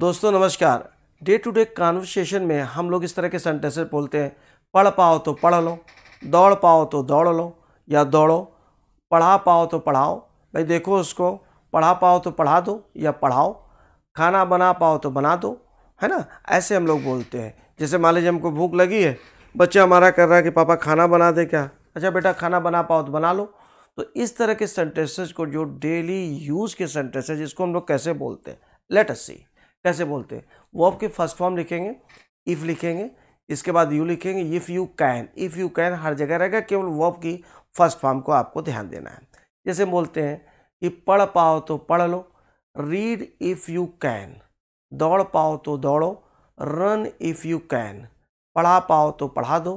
दोस्तों नमस्कार day to day conversation में हम लोग इस तरह के सेंटेंसेस बोलते हैं पढ़ पाओ तो पढ़ लो दौड़ पाओ तो दौड़ लो या दौड़ो पढ़ा पाओ तो पढ़ाओ भाई देखो उसको पढ़ा पाओ तो पढ़ा दो या पढ़ाओ खाना बना पाओ तो बना दो है ना ऐसे हम लोग बोलते हैं जैसे मान लीजिए हमको भूख लगी है बच्चा हमारा कर रहा है कि पापा खाना बना दे क्या अच्छा बेटा खाना बना पाओ तो बना लो तो इस तरह के सेंटेंसेज को जो डेली यूज़ के सेंटेंसेज इसको हम लोग कैसे बोलते हैं लेट अस सी कैसे बोलते हैं वर्ब के फर्स्ट फॉर्म लिखेंगे इफ़ लिखेंगे इसके बाद यू लिखेंगे if you can if you can हर जगह रहेगा केवल वर्ब की फर्स्ट फॉर्म को आपको ध्यान देना है जैसे बोलते हैं कि पढ़ पाओ तो पढ़ लो रीड इफ़ यू कैन दौड़ पाओ तो दौड़ो रन इफ़ यू कैन पढ़ा पाओ तो पढ़ा दो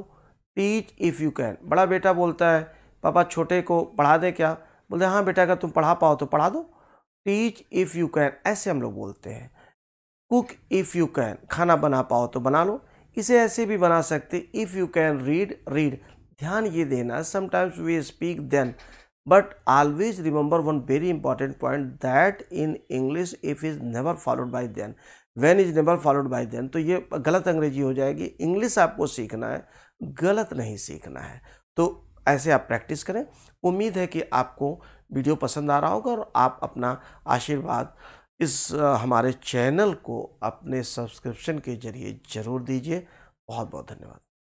टीच इफ़ यू कैन बड़ा बेटा बोलता है पापा छोटे को पढ़ा दें क्या बोलते हैं हाँ बेटा अगर तुम पढ़ा पाओ तो पढ़ा दो टीच इफ़ यू कैन ऐसे हम लोग बोलते हैं कुक इफ़ यू कैन खाना बना पाओ तो बना लो इसे ऐसे भी बना सकते if you can read read ध्यान ये देना sometimes we speak then but always remember one very important point that in English if is never followed by then when is never followed by then तो ये गलत अंग्रेजी हो जाएगी English आपको सीखना है गलत नहीं सीखना है तो ऐसे आप प्रैक्टिस करें उम्मीद है कि आपको वीडियो पसंद आ रहा होगा और आप अपना आशीर्वाद इस हमारे चैनल को अपने सब्सक्रिप्शन के ज़रिए ज़रूर दीजिए बहुत बहुत धन्यवाद